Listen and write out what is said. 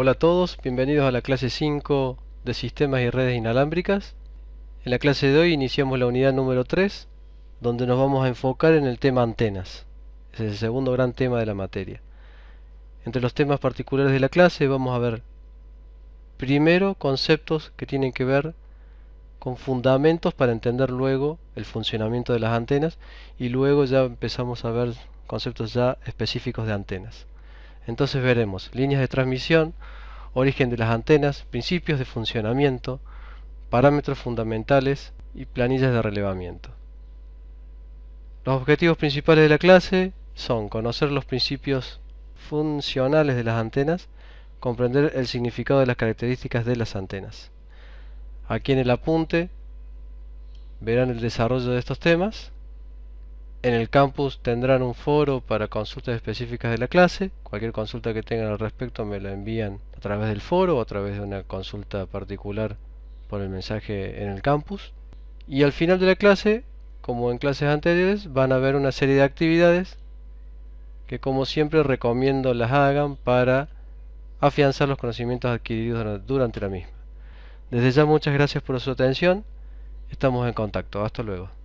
Hola a todos, bienvenidos a la clase 5 de Sistemas y Redes Inalámbricas. En la clase de hoy iniciamos la unidad número 3, donde nos vamos a enfocar en el tema antenas. Es el segundo gran tema de la materia. Entre los temas particulares de la clase vamos a ver primero conceptos que tienen que ver con fundamentos para entender luego el funcionamiento de las antenas y luego ya empezamos a ver conceptos ya específicos de antenas. Entonces veremos líneas de transmisión, origen de las antenas, principios de funcionamiento, parámetros fundamentales y planillas de relevamiento. Los objetivos principales de la clase son conocer los principios funcionales de las antenas, comprender el significado de las características de las antenas. Aquí en el apunte verán el desarrollo de estos temas en el campus tendrán un foro para consultas específicas de la clase. Cualquier consulta que tengan al respecto me la envían a través del foro o a través de una consulta particular por el mensaje en el campus. Y al final de la clase, como en clases anteriores, van a haber una serie de actividades que como siempre recomiendo las hagan para afianzar los conocimientos adquiridos durante la misma. Desde ya muchas gracias por su atención. Estamos en contacto. Hasta luego.